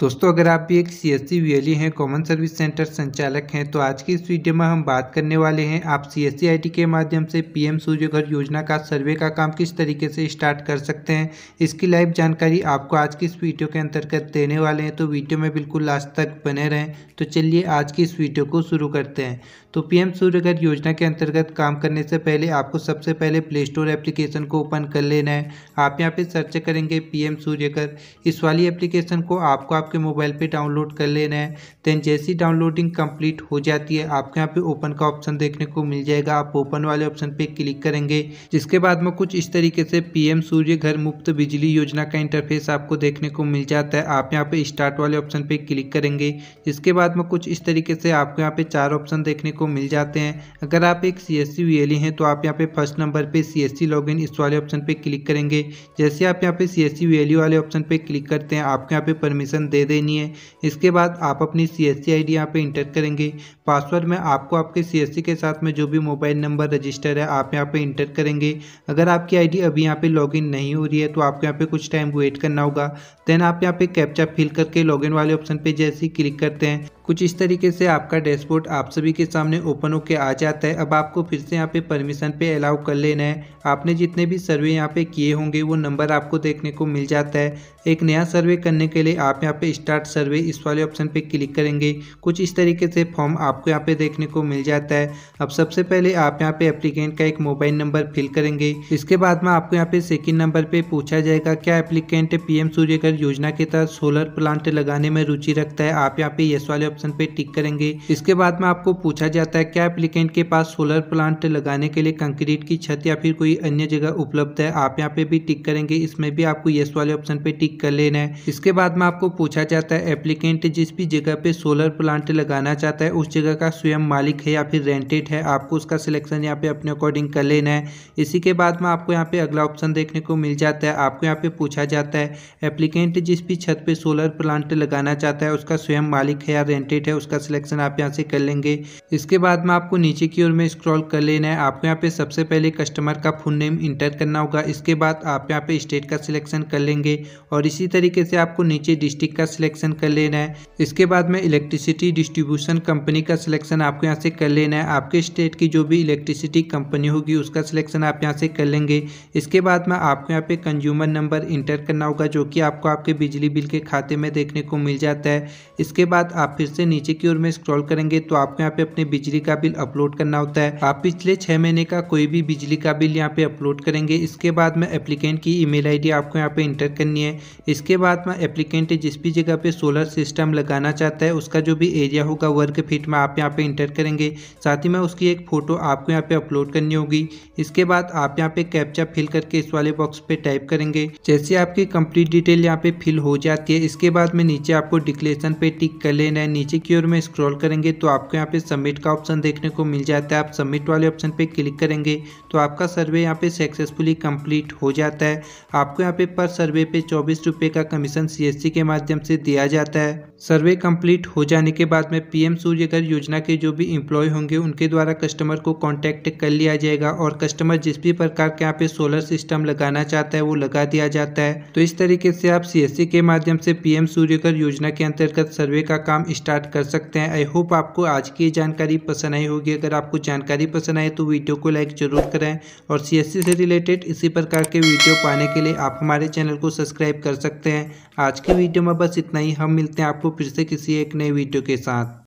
दोस्तों अगर आप भी एक सी एस सी वीएलई हैं कॉमन सर्विस सेंटर संचालक हैं तो आज की इस वीडियो में हम बात करने वाले हैं आप सी एस सी आई टी के माध्यम से पी एम घर योजना का सर्वे का काम किस तरीके से स्टार्ट कर सकते हैं इसकी लाइव जानकारी आपको आज की इस वीडियो के अंतर्गत देने वाले हैं तो वीडियो में बिल्कुल लास्ट तक बने रहें तो चलिए आज की इस वीडियो को शुरू करते हैं तो पीएम घर योजना के अंतर्गत काम करने से पहले आपको सबसे पहले प्ले स्टोर एप्लीकेशन को ओपन कर लेना है आप यहाँ पे सर्च करेंगे पीएम घर इस वाली एप्लीकेशन को आपको आपके मोबाइल पे डाउनलोड कर लेना है देन जैसी डाउनलोडिंग कंप्लीट हो जाती है आपको यहाँ पे ओपन का ऑप्शन देखने को मिल जाएगा आप ओपन वाले ऑप्शन पर क्लिक करेंगे जिसके बाद में कुछ इस तरीके से पी सूर्य घर मुफ्त बिजली योजना का इंटरफेस आपको देखने को मिल जाता है आप यहाँ पर स्टार्ट वाले ऑप्शन पर क्लिक करेंगे इसके बाद में कुछ इस तरीके से आपको यहाँ पे चार ऑप्शन देखने को को मिल जाते हैं अगर आप एक सी एस e हैं तो आप यहाँ पे फर्स्ट नंबर पे सी एस इन इस वाले ऑप्शन पे क्लिक करेंगे जैसे आप यहाँ पे सी एस e वाले ऑप्शन पे क्लिक करते हैं आपको यहाँ पे परमिशन दे देनी है इसके बाद आप अपनी सी एस आई डी यहाँ पर इंटर करेंगे पासवर्ड में आपको आपके सी के साथ में जो भी मोबाइल नंबर रजिस्टर है आप यहाँ पर इंटर करेंगे अगर आपकी आई अभी यहाँ पर लॉग नहीं हो रही है तो आपको यहाँ पर कुछ टाइम वेट करना होगा देन आप यहाँ पर कैप्चा फिल करके लॉग वाले ऑप्शन पर जैसे ही क्लिक करते हैं कुछ इस तरीके से आपका डैशबोर्ड आप सभी के सामने ओपन होके आ जाता है अब आपको फिर से यहाँ पे परमिशन पे अलाउ कर लेना है आपने जितने भी सर्वे यहाँ पे किए होंगे वो नंबर आपको देखने को मिल जाता है एक नया सर्वे करने के लिए आप यहाँ पे स्टार्ट सर्वे इस वाले ऑप्शन पे क्लिक करेंगे कुछ इस तरीके से फॉर्म आपको यहाँ पे देखने को मिल जाता है अब सबसे पहले आप यहाँ पे एप्लीकेंट का एक मोबाइल नंबर फिल करेंगे इसके बाद में आपको यहाँ पे सेकेंड नंबर पे पूछा जाएगा क्या एप्लीकेंट पीएम सूर्यघर योजना के तहत सोलर प्लांट लगाने में रुचि रखता है आप यहाँ पे ये वाले ऑप्शन पे टिक करेंगे इसके बाद में आपको पूछा जाता है क्या एप्लीकेंट के पास सोलर प्लांट लगाने के लिए कंक्रीट की छत या फिर कोई अन्य जगह उपलब्ध है आप यहाँ पे भी टिक करेंगे इसमें भी आपको येस वाले ऑप्शन पे टिक कर लेना है इसके बाद में आपको पूछा जाता है एप्लीकेंट जिस भी जगह पे सोलर प्लांट लगाना चाहता है उस जगह का स्वयं मालिक है या फिर रेंटेड है आपको उसका सिलेक्शन यहाँ पे अपने अकॉर्डिंग कर लेना है इसी के बाद में आपको यहाँ पे अगला ऑप्शन देखने को मिल जाता है आपको यहाँ पे पूछा जाता है एप्लीकेंट जिस भी छत पे सोलर प्लांट लगाना चाहता है उसका स्वयं मालिक है या रेंट कैंडिडेट है उसका सिलेक्शन आप यहाँ से कर लेंगे इसके बाद में आपको नीचे की ओर में स्क्रॉल कर लेना है आपको यहाँ पे सबसे पहले कस्टमर का फुल नेम इंटर करना होगा इसके बाद आप यहाँ पे स्टेट का सिलेक्शन कर लेंगे और इसी तरीके से आपको नीचे डिस्ट्रिक्ट का सिलेक्शन कर लेना है इसके बाद में इलेक्ट्रिसिटी डिस्ट्रीब्यूशन कंपनी का सिलेक्शन आपको यहाँ से कर लेना है आपके स्टेट की जो भी इलेक्ट्रिसिटी कंपनी होगी उसका सिलेक्शन आप यहाँ से कर लेंगे इसके बाद में आपको यहाँ पे कंज्यूमर नंबर इंटर करना होगा जो कि आपको आपके बिजली बिल के खाते में देखने को मिल जाता है इसके बाद आप फिर इससे नीचे की ओर में स्क्रॉल करेंगे तो आपको यहाँ पे अपने बिजली का बिल अपलोड करना होता है आप पिछले छह महीने का कोई भी बिजली का बिल यहाँ पे अपलोड करेंगे इसके बाद में एप्लीकेंट की ईमेल आईडी आपको यहाँ पे इंटर करनी है इसके बाद में एप्लीकेंट जिस भी जगह पे सोलर सिस्टम लगाना चाहता है उसका जो भी एरिया होगा वर्ग फीट में आप यहाँ पे इंटर करेंगे साथ ही में उसकी एक फ़ोटो आपको यहाँ पे अपलोड करनी होगी इसके बाद आप यहाँ पे कैप्चा फिल करके इस वाले बॉक्स पे टाइप करेंगे जैसे आपकी कंप्लीट डिटेल यहाँ पे फिल हो जाती है इसके बाद में नीचे आपको डिक्लेरेशन पे टिक कर लेना है नीचे की ओर में स्क्रॉल करेंगे तो आपको यहाँ पे सबमिट का ऑप्शन देखने को मिल जाता है आप सबमिट वाले ऑप्शन पे क्लिक करेंगे तो आपका सर्वे यहाँ पे सक्सेसफुली कंप्लीट हो जाता है आपको यहाँ पे पर सर्वे पे चौबीस रुपये का कमीशन सी के माध्यम से दिया जाता है सर्वे कंप्लीट हो जाने के बाद में पीएम सूर्यघर योजना के जो भी इम्प्लॉय होंगे उनके द्वारा कस्टमर को कॉन्टैक्ट कर लिया जाएगा और कस्टमर जिस भी प्रकार के यहाँ पे सोलर सिस्टम लगाना चाहता है वो लगा दिया जाता है तो इस तरीके से आप सी के माध्यम से पीएम सूर्यघर योजना के अंतर्गत सर्वे का काम स्टार्ट स्टार्ट कर सकते हैं आई होप आपको आज की जानकारी पसंद आई होगी अगर आपको जानकारी पसंद आए तो वीडियो को लाइक जरूर करें और सी से रिलेटेड इसी प्रकार के वीडियो पाने के लिए आप हमारे चैनल को सब्सक्राइब कर सकते हैं आज की वीडियो में बस इतना ही हम मिलते हैं आपको फिर से किसी एक नए वीडियो के साथ